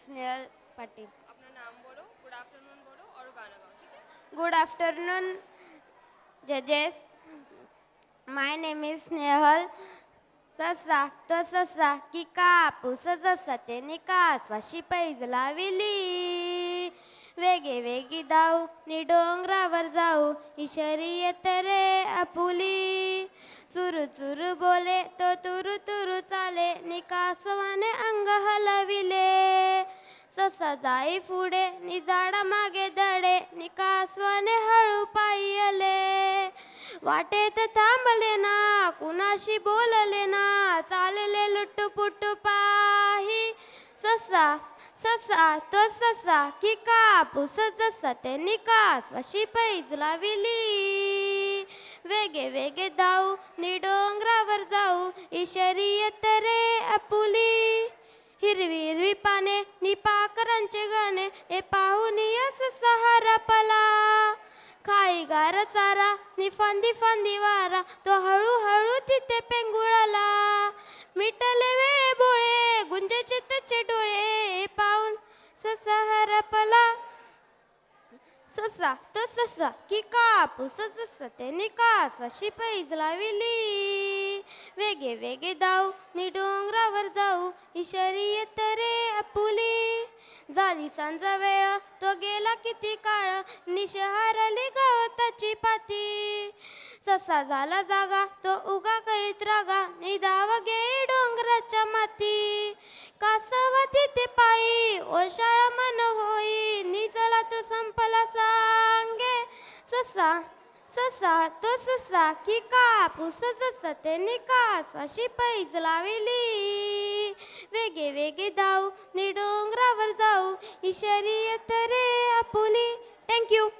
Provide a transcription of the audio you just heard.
स्नेहल पाटील अपना नाम बोलो good afternoon बोलो और ठीक है गुड आफ्टरनून जजेस माय नेम इज स्नेहल ससा तो ससा की कापूस जसा ते निकासवाशी पैज लाविली वेगे वेगी दाऊ, नि डोंगरावर जाऊ इशरी येत रे आपुली चुरु चुरु बोले तो तुरू जाई पुढे नि मागे दडे निकासवाने हळू पायले वाटेत थांबले ना कुणाशी बोलले ना चालले लुट्टू पाही ससा ससा तो ससा की कापूस जसा त्यांनी पैज लाविली वेगे वेगे धाऊ नि डोंगरावर जाऊ इशरी रे अपुली हिरवी हिरवी पाने पाखरांचे गाणे ए पाहुनियस सहारा पला खाई गार चारा निफांदी फांदी वारा तो हळूहळू तिथे पेंगुळाला मिटले वेळे बोळे गुंजेचे त्याचे डोळे पाहून ससा पला ससा तो ससा की कापूस ससा त्याने कासा शिपाईच लाविली वेगे वेगे दाऊ नि डोंगरावर जाऊ इशारी येत रे अपुली झाली सांज वेळ तो गेला किती काळ निशहारली गवताची पाती ससा झाला जागा तो उगा करीत रागा निधाव गे डोंगराच्या माती कासव तिथे पायी ओशाळ मन होई निजला तो संपला सांगे ससा ससा तो ससा की कापूस जस ते निकास अशी पैज लावेली वेगे वेगे दा शरीयत रे अपुली थैंक यू